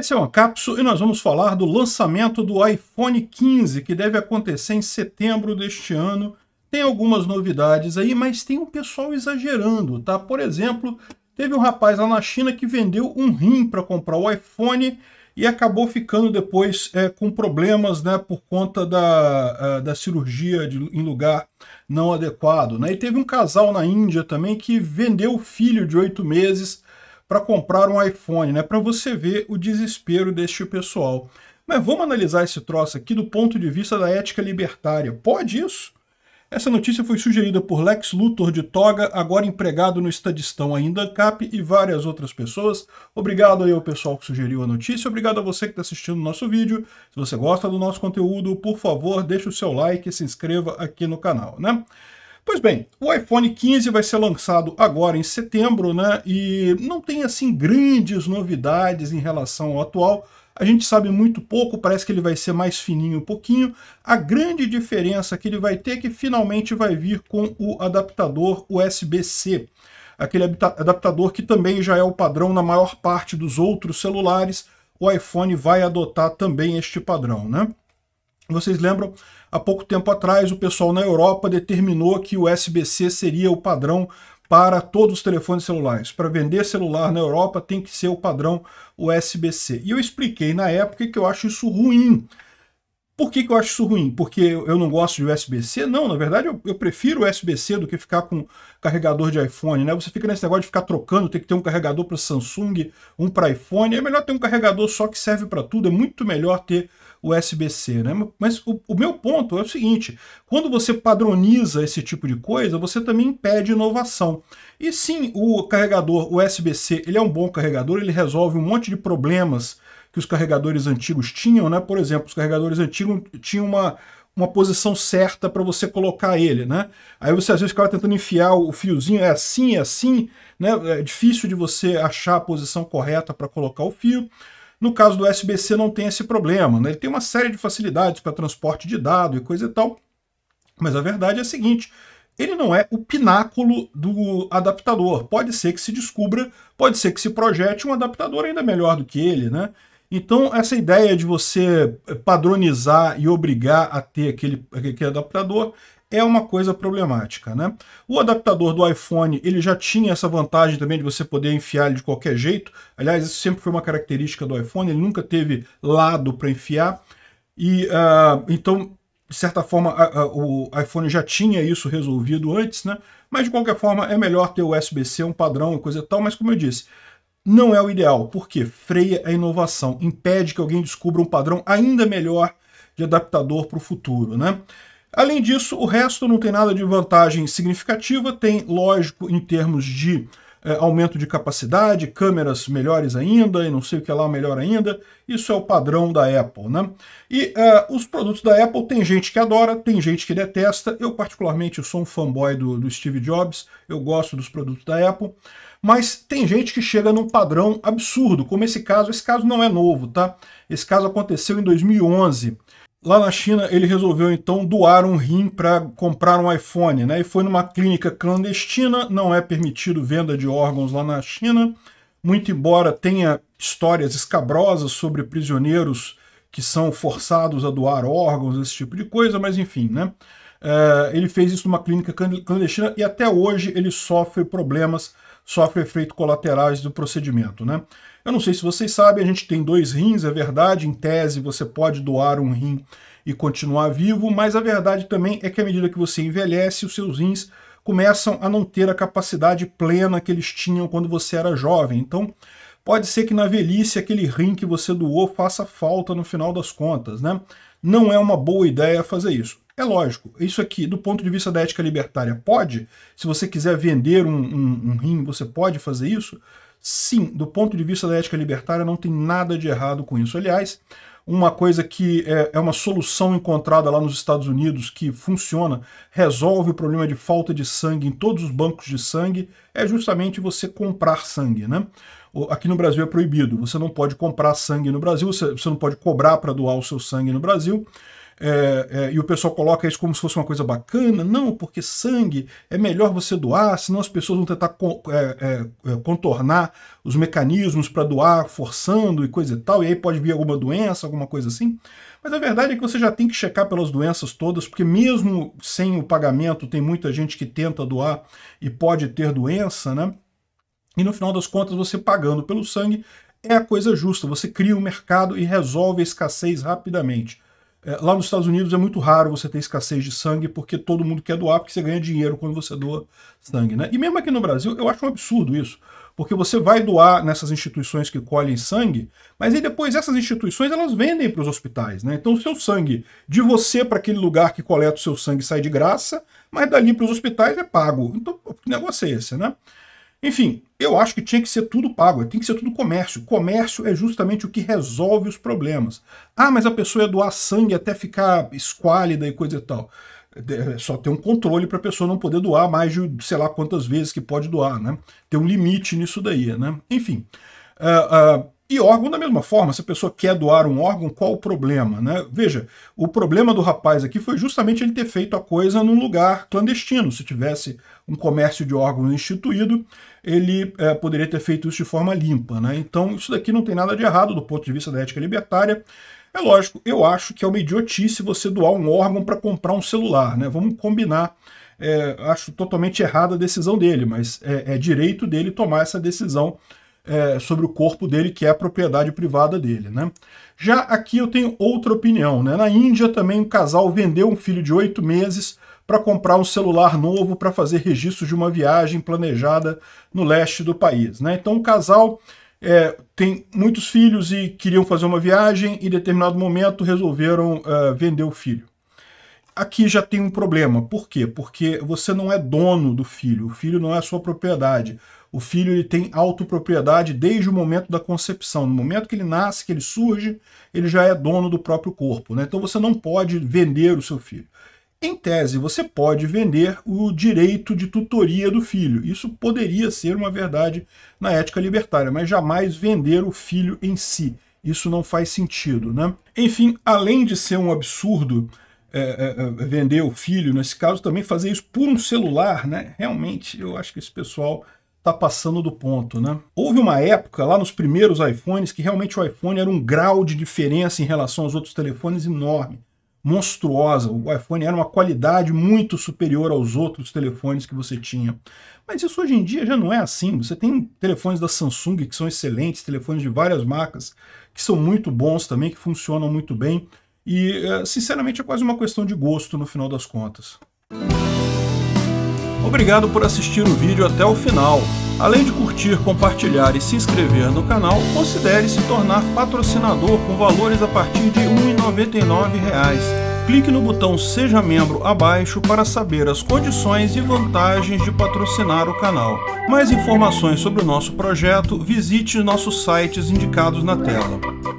Esse é o Ancapso e nós vamos falar do lançamento do iPhone 15, que deve acontecer em setembro deste ano. Tem algumas novidades aí, mas tem um pessoal exagerando, tá? Por exemplo, teve um rapaz lá na China que vendeu um rim para comprar o iPhone e acabou ficando depois é, com problemas né, por conta da, da cirurgia de, em lugar não adequado. Né? E teve um casal na Índia também que vendeu o filho de oito meses para comprar um iPhone, né? Para você ver o desespero deste pessoal. Mas vamos analisar esse troço aqui do ponto de vista da ética libertária. Pode isso? Essa notícia foi sugerida por Lex Luthor de Toga, agora empregado no Estadistão ainda, CAP e várias outras pessoas. Obrigado aí ao pessoal que sugeriu a notícia, obrigado a você que está assistindo o nosso vídeo. Se você gosta do nosso conteúdo, por favor, deixe o seu like e se inscreva aqui no canal, né? Pois bem, o iPhone 15 vai ser lançado agora em setembro, né? E não tem assim grandes novidades em relação ao atual. A gente sabe muito pouco, parece que ele vai ser mais fininho um pouquinho. A grande diferença que ele vai ter é que finalmente vai vir com o adaptador USB-C. Aquele adaptador que também já é o padrão na maior parte dos outros celulares, o iPhone vai adotar também este padrão, né? Vocês lembram, há pouco tempo atrás, o pessoal na Europa determinou que o USB-C seria o padrão para todos os telefones celulares. Para vender celular na Europa tem que ser o padrão USB-C. E eu expliquei na época que eu acho isso ruim, por que, que eu acho isso ruim? Porque eu não gosto de USB-C? Não, na verdade eu, eu prefiro USB-C do que ficar com carregador de iPhone, né? Você fica nesse negócio de ficar trocando, tem que ter um carregador para Samsung, um para iPhone. É melhor ter um carregador só que serve para tudo, é muito melhor ter USB-C, né? Mas o, o, meu ponto é o seguinte: quando você padroniza esse tipo de coisa, você também impede inovação. E sim, o carregador USB-C ele é um bom carregador, ele resolve um monte de problemas que os carregadores antigos tinham, né? Por exemplo, os carregadores antigos tinham uma, uma posição certa para você colocar ele, né? Aí você às vezes ficava tentando enfiar o fiozinho, é assim, é assim, né? É difícil de você achar a posição correta para colocar o fio. No caso do USB-C não tem esse problema, né? Ele tem uma série de facilidades para transporte de dado e coisa e tal. Mas a verdade é a seguinte, ele não é o pináculo do adaptador. Pode ser que se descubra, pode ser que se projete um adaptador ainda melhor do que ele, né? Então, essa ideia de você eh, padronizar e obrigar a ter aquele, aquele adaptador é uma coisa problemática, né? O adaptador do iPhone, ele já tinha essa vantagem também de você poder enfiar ele de qualquer jeito. Aliás, isso sempre foi uma característica do iPhone, ele nunca teve lado para enfiar. E uh, então, de certa forma, a, a, o iPhone já tinha isso resolvido antes, né? Mas de qualquer forma, é melhor ter o USB-C, um padrão e coisa e tal, mas como eu disse, não é o ideal, porque freia a inovação, impede que alguém descubra um padrão ainda melhor de adaptador para o futuro. Né? Além disso, o resto não tem nada de vantagem significativa, tem, lógico, em termos de é, aumento de capacidade, câmeras melhores ainda e não sei o que lá melhor ainda. Isso é o padrão da Apple, né? E é, os produtos da Apple tem gente que adora, tem gente que detesta. Eu, particularmente, sou um fanboy do, do Steve Jobs, eu gosto dos produtos da Apple mas tem gente que chega num padrão absurdo, como esse caso. Esse caso não é novo, tá? Esse caso aconteceu em 2011. Lá na China, ele resolveu então doar um rim para comprar um iPhone, né? E foi numa clínica clandestina, não é permitido venda de órgãos lá na China. Muito embora tenha histórias escabrosas sobre prisioneiros que são forçados a doar órgãos, esse tipo de coisa, mas enfim, né? Eh, ele fez isso numa clínica clandestina e até hoje ele sofre problemas, sofre efeitos colaterais do procedimento. Né? Eu não sei se vocês sabem, a gente tem dois rins, é verdade, em tese você pode doar um rim e continuar vivo, mas a verdade também é que à medida que você envelhece, os seus rins começam a não ter a capacidade plena que eles tinham quando você era jovem. Então, pode ser que na velhice aquele rim que você doou faça falta no final das contas, né? Não é uma boa ideia fazer isso. É lógico, isso aqui, do ponto de vista da ética libertária, pode? Se você quiser vender um, um, um rim, você pode fazer isso? Sim, do ponto de vista da ética libertária, não tem nada de errado com isso. Aliás, uma coisa que é, é uma solução encontrada lá nos Estados Unidos que funciona, resolve o problema de falta de sangue em todos os bancos de sangue, é justamente você comprar sangue, né? Aqui no Brasil é proibido, você não pode comprar sangue no Brasil, você, não pode cobrar para doar o seu sangue no Brasil é, é, e o pessoal coloca isso como se fosse uma coisa bacana. Não, porque sangue é melhor você doar, senão as pessoas vão tentar é, é, é, contornar os mecanismos para doar, forçando e coisa e tal, e aí pode vir alguma doença, alguma coisa assim. Mas a verdade é que você já tem que checar pelas doenças todas, porque mesmo sem o pagamento, tem muita gente que tenta doar e pode ter doença, né? E no final das contas, você pagando pelo sangue é a coisa justa. Você cria um mercado e resolve a escassez rapidamente. É, lá nos Estados Unidos é muito raro você ter escassez de sangue porque todo mundo quer doar, porque você ganha dinheiro quando você doa sangue. Né? E mesmo aqui no Brasil, eu acho um absurdo isso. Porque você vai doar nessas instituições que colhem sangue, mas aí depois essas instituições elas vendem para os hospitais. Né? Então o seu sangue de você para aquele lugar que coleta o seu sangue sai de graça, mas dali para os hospitais é pago. Então, que negócio é esse, né? Enfim, eu acho que tinha que ser tudo pago, tem que ser tudo comércio. Comércio é justamente o que resolve os problemas. Ah, mas a pessoa ia doar sangue até ficar esquálida e coisa e tal. É só ter um controle para a pessoa não poder doar mais de sei lá quantas vezes que pode doar, né? Ter um limite nisso daí, né? Enfim. Uh, uh, e órgão da mesma forma, se a pessoa quer doar um órgão, qual o problema? Né? Veja, o problema do rapaz aqui foi justamente ele ter feito a coisa num lugar clandestino. Se tivesse um comércio de órgãos instituído, ele é, poderia ter feito isso de forma limpa. Né? Então isso daqui não tem nada de errado do ponto de vista da ética libertária. É lógico, eu acho que é uma idiotice você doar um órgão para comprar um celular. Né? Vamos combinar é, acho totalmente errada a decisão dele, mas é, é, direito dele tomar essa decisão é, sobre o corpo dele, que é a propriedade privada dele. Né? Já aqui eu tenho outra opinião. Né? Na Índia também um casal vendeu um filho de oito meses para comprar um celular novo para fazer registro de uma viagem planejada no leste do país. Né? Então o casal é, tem muitos filhos e queriam fazer uma viagem e em determinado momento resolveram é, vender o filho. Aqui já tem um problema. Por quê? Porque você não é dono do filho, o filho não é sua propriedade. O filho ele tem autopropriedade desde o momento da concepção. No momento que ele nasce, que ele surge, ele já é dono do próprio corpo. Né? Então você não pode vender o seu filho. Em tese, você pode vender o direito de tutoria do filho. Isso poderia ser uma verdade na ética libertária, mas jamais vender o filho em si. Isso não faz sentido, né? Enfim, além de ser um absurdo, é, é, é, vender o filho, nesse caso, também fazer isso por um celular, né? Realmente, eu acho que esse pessoal tá passando do ponto, né? Houve uma época lá nos primeiros iPhones que realmente o iPhone era um grau de diferença em relação aos outros telefones enorme, monstruosa. O iPhone era uma qualidade muito superior aos outros telefones que você tinha. Mas isso hoje em dia já não é assim. Você tem telefones da Samsung que são excelentes, telefones de várias marcas que são muito bons também, que funcionam muito bem. E, eh, sinceramente, é quase uma questão de gosto no final das contas. Obrigado por assistir o vídeo até o final. Além de curtir, compartilhar e se inscrever no canal, considere se tornar patrocinador com valores a partir de R$ 1,99 clique no botão Seja Membro abaixo para saber as condições e vantagens de patrocinar o canal. Mais informações sobre o nosso projeto, visite nossos sites indicados na tela.